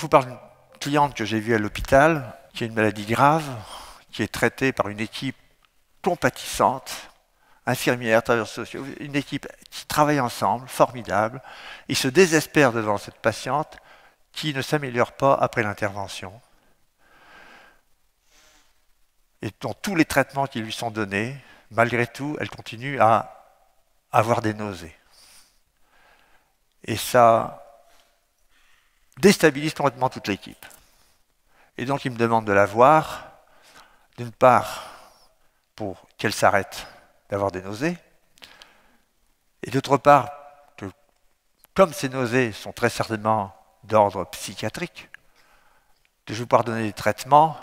Je vous parle d'une cliente que j'ai vue à l'hôpital, qui a une maladie grave, qui est traitée par une équipe compatissante, infirmière, travailleurs sociaux, une équipe qui travaille ensemble, formidable. et se désespère devant cette patiente qui ne s'améliore pas après l'intervention et dans tous les traitements qui lui sont donnés, malgré tout, elle continue à avoir des nausées. Et ça, déstabilise complètement toute l'équipe. Et donc il me demande de la voir, d'une part pour qu'elle s'arrête d'avoir des nausées, et d'autre part que comme ces nausées sont très certainement d'ordre psychiatrique, de je vais pouvoir donner des traitements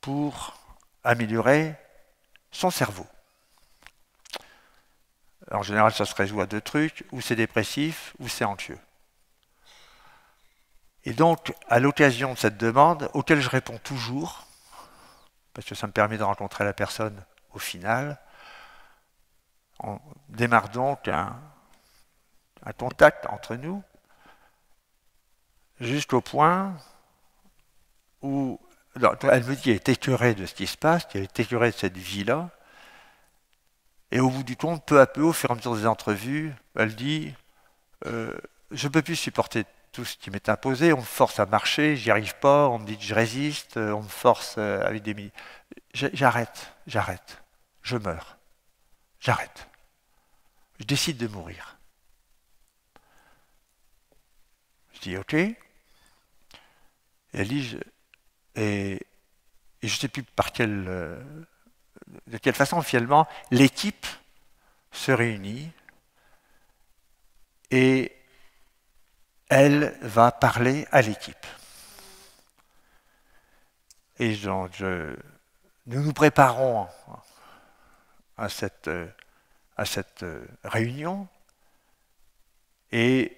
pour améliorer son cerveau. En général, ça se résout à deux trucs, ou c'est dépressif, ou c'est anxieux. Et donc, à l'occasion de cette demande, auquel je réponds toujours, parce que ça me permet de rencontrer la personne au final, on démarre donc un, contact entre nous jusqu'au point où elle me dit qu'elle est écœurée de ce qui se passe, qu'elle est écœurée de cette vie-là. Et au bout du compte, peu à peu, au fur et à mesure des entrevues, elle dit euh, Je ne peux plus supporter tout ce qui m'est imposé, on me force à marcher, j'y arrive pas, on me dit que je résiste, euh, on me force avec euh, des... J'arrête, j'arrête, je meurs, j'arrête. Je décide de mourir. Je dis ok. Et je... et, je ne sais plus par quelle, euh, de quelle façon finalement l'équipe se réunit et elle va parler à l'équipe. Et nous nous préparons à cette, à cette réunion et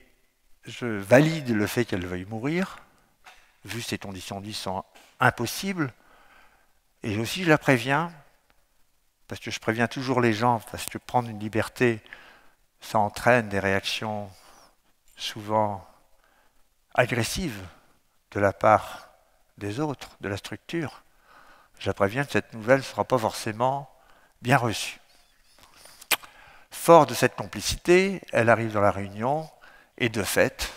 je valide le fait qu'elle veuille mourir, vu ces conditions là sont impossibles, et aussi je la préviens, parce que je préviens toujours les gens, parce que prendre une liberté, ça entraîne des réactions souvent agressive de la part des autres, de la structure, j'appréviens que cette nouvelle ne sera pas forcément bien reçue. Fort de cette complicité, elle arrive dans la réunion et de fait,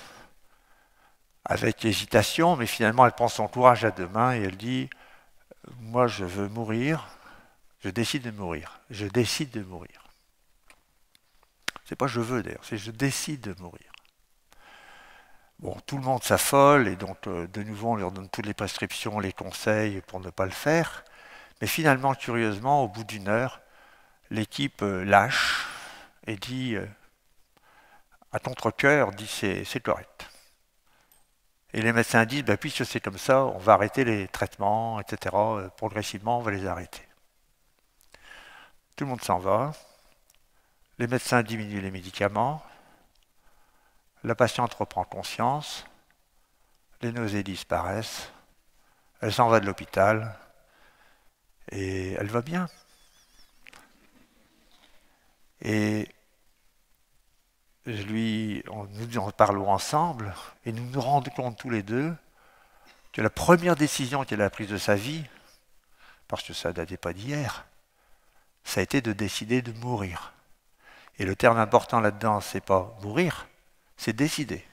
avec hésitation, mais finalement elle prend son courage à deux mains et elle dit Moi je veux mourir, je décide de mourir, je décide de mourir. C'est pas je veux d'ailleurs, c'est je décide de mourir. Bon, tout le monde s'affole et donc euh, de nouveau on leur donne toutes les prescriptions, les conseils pour ne pas le faire. Mais finalement, curieusement, au bout d'une heure, l'équipe euh, lâche et dit euh, à contre-coeur, dit c'est correct. Et les médecins disent, bah, puisque c'est comme ça, on va arrêter les traitements, etc. Progressivement, on va les arrêter. Tout le monde s'en va. Les médecins diminuent les médicaments, la patiente reprend conscience, les nausées disparaissent, elle s'en va de l'hôpital et elle va bien. Et je lui, nous en parlons ensemble et nous nous rendons compte tous les deux que la première décision qu'elle a prise de sa vie, parce que ça ne datait pas d'hier, ça a été de décider de mourir. Et le terme important là-dedans, c'est pas mourir, c'est décidé.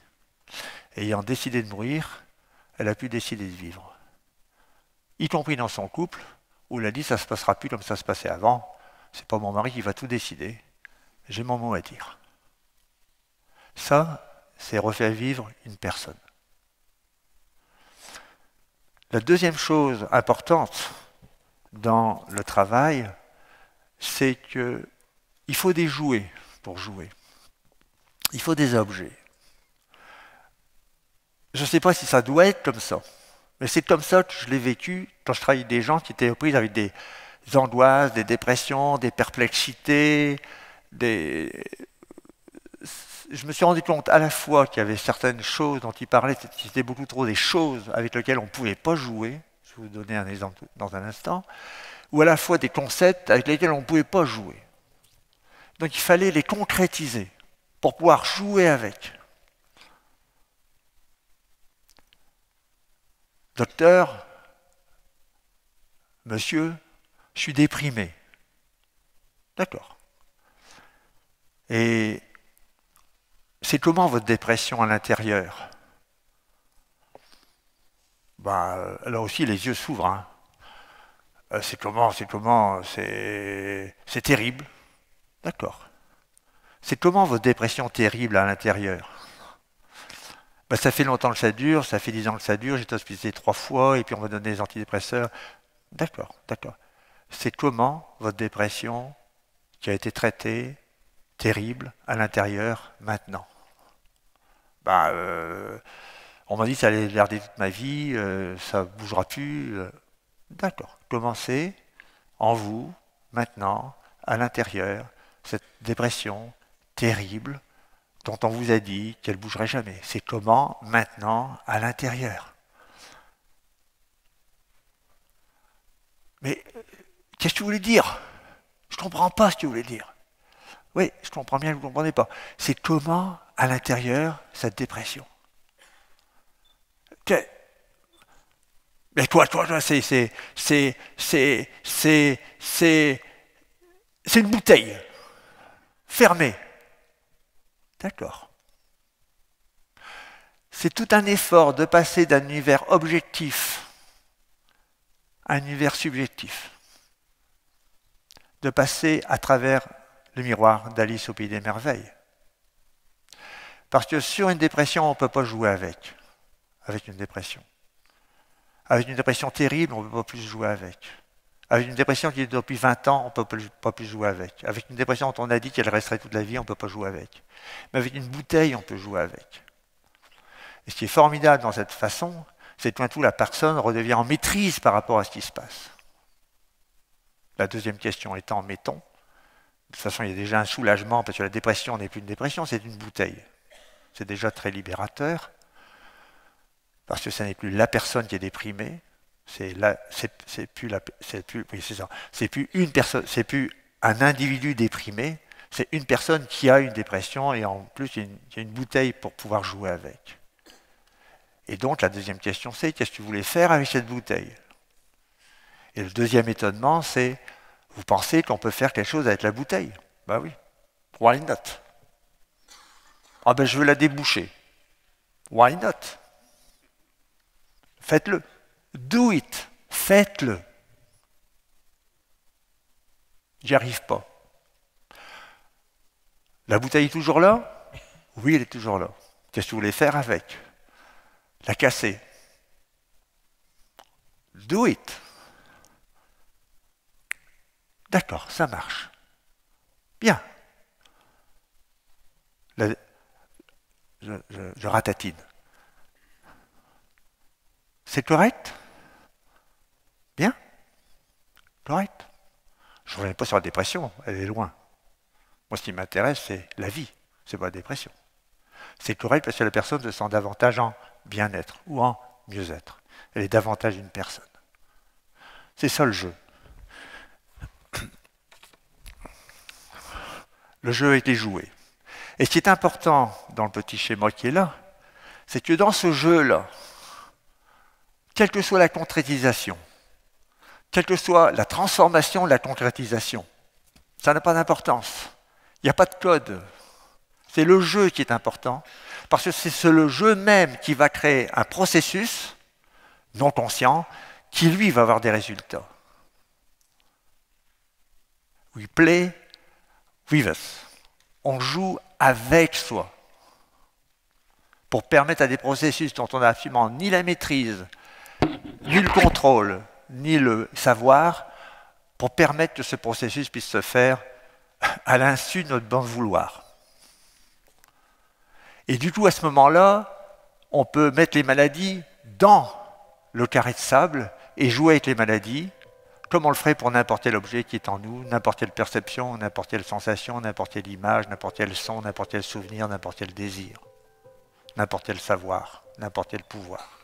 Ayant décidé de mourir, elle a pu décider de vivre. Y compris dans son couple, où elle a dit ça se passera plus comme ça se passait avant, c'est pas mon mari qui va tout décider, j'ai mon mot à dire. Ça, c'est refaire vivre une personne. La deuxième chose importante dans le travail, c'est qu'il faut des jouets pour jouer il faut des objets. Je ne sais pas si ça doit être comme ça, mais c'est comme ça que je l'ai vécu quand je travaillais avec des gens qui étaient pris avec des angoisses, des dépressions, des perplexités, des... Je me suis rendu compte à la fois qu'il y avait certaines choses dont ils parlaient, c'était beaucoup trop des choses avec lesquelles on ne pouvait pas jouer, je vais vous donner un exemple dans un instant, ou à la fois des concepts avec lesquels on ne pouvait pas jouer. Donc il fallait les concrétiser pour pouvoir jouer avec. Docteur, monsieur, je suis déprimé. D'accord. Et c'est comment votre dépression à l'intérieur ben, Là aussi, les yeux s'ouvrent. Hein. Euh, c'est comment, c'est comment, c'est terrible. D'accord c'est comment votre dépression terrible à l'intérieur ben, Ça fait longtemps que ça dure, ça fait dix ans que ça dure, j'ai été hospitalisé trois fois, et puis on m'a donné des antidépresseurs. D'accord, d'accord. C'est comment votre dépression qui a été traitée, terrible, à l'intérieur, maintenant Bah On m'a dit que ça allait garder toute ma vie, euh, ça ne bougera plus. Euh, d'accord. Commencez en vous, maintenant, à l'intérieur, cette dépression terrible dont on vous a dit qu'elle bougerait jamais. C'est comment maintenant à l'intérieur. Mais euh, qu'est-ce que tu voulais dire Je ne comprends pas ce que tu voulais dire. Oui, je comprends bien, je ne comprends pas. C'est comment à l'intérieur cette dépression. Mais toi, toi, toi, c'est, c'est, c'est, c'est, c'est une bouteille fermée D'accord. C'est tout un effort de passer d'un univers objectif à un univers subjectif, de passer à travers le miroir d'Alice au pays des merveilles. Parce que sur une dépression, on ne peut pas jouer avec, avec une dépression. Avec une dépression terrible, on ne peut pas plus jouer avec. Avec une dépression qui est depuis 20 ans, on ne peut plus, pas plus jouer avec. Avec une dépression dont on a dit qu'elle resterait toute la vie, on ne peut pas jouer avec. Mais avec une bouteille, on peut jouer avec. Et ce qui est formidable dans cette façon, c'est que tout la personne redevient en maîtrise par rapport à ce qui se passe. La deuxième question étant, mettons, de toute façon il y a déjà un soulagement, parce que la dépression n'est plus une dépression, c'est une bouteille. C'est déjà très libérateur, parce que ce n'est plus la personne qui est déprimée, c'est c'est plus c'est plus, une personne, c'est plus un individu déprimé. C'est une personne qui a une dépression et en plus il y, a une, bouteille pour pouvoir jouer avec. Et donc la deuxième question, c'est qu'est-ce que tu voulais faire avec cette bouteille Et le deuxième étonnement, c'est vous pensez qu'on peut faire quelque chose avec la bouteille Bah ben oui. Why not Ah ben je veux la déboucher. Why not Faites-le. Do it, faites-le. J'y arrive pas. La bouteille est toujours là Oui, elle est toujours là. Qu'est-ce que vous voulez faire avec La casser. Do it. D'accord, ça marche. Bien. je, je ratatine. C'est correct correct. Je ne reviens pas sur la dépression, elle est loin. Moi, ce qui m'intéresse, c'est la vie, c'est pas la dépression. C'est correct parce que la personne se sent davantage en bien-être ou en mieux-être. Elle est davantage une personne. C'est ça le jeu. Le jeu a été joué. Et ce qui est important dans le petit schéma qui est là, c'est que dans ce jeu-là, quelle que soit la concrétisation, quelle que soit la transformation, la concrétisation. Ça n'a pas d'importance. Il n'y a pas de code. C'est le jeu qui est important, parce que c'est le jeu même qui va créer un processus non conscient qui, lui, va avoir des résultats. We play with us. On joue avec soi pour permettre à des processus dont on n'a absolument ni la maîtrise, ni le contrôle, ni le savoir pour permettre que ce processus puisse se faire à l'insu de notre bon vouloir. Et du coup, à ce moment-là, on peut mettre les maladies dans le carré de sable et jouer avec les maladies, comme on le ferait pour n'importe quel objet qui est en nous, n'importe quelle perception, n'importe quelle sensation, n'importe quelle image, n'importe quel son, n'importe quel souvenir, n'importe quel désir, n'importe quel savoir, n'importe quel pouvoir.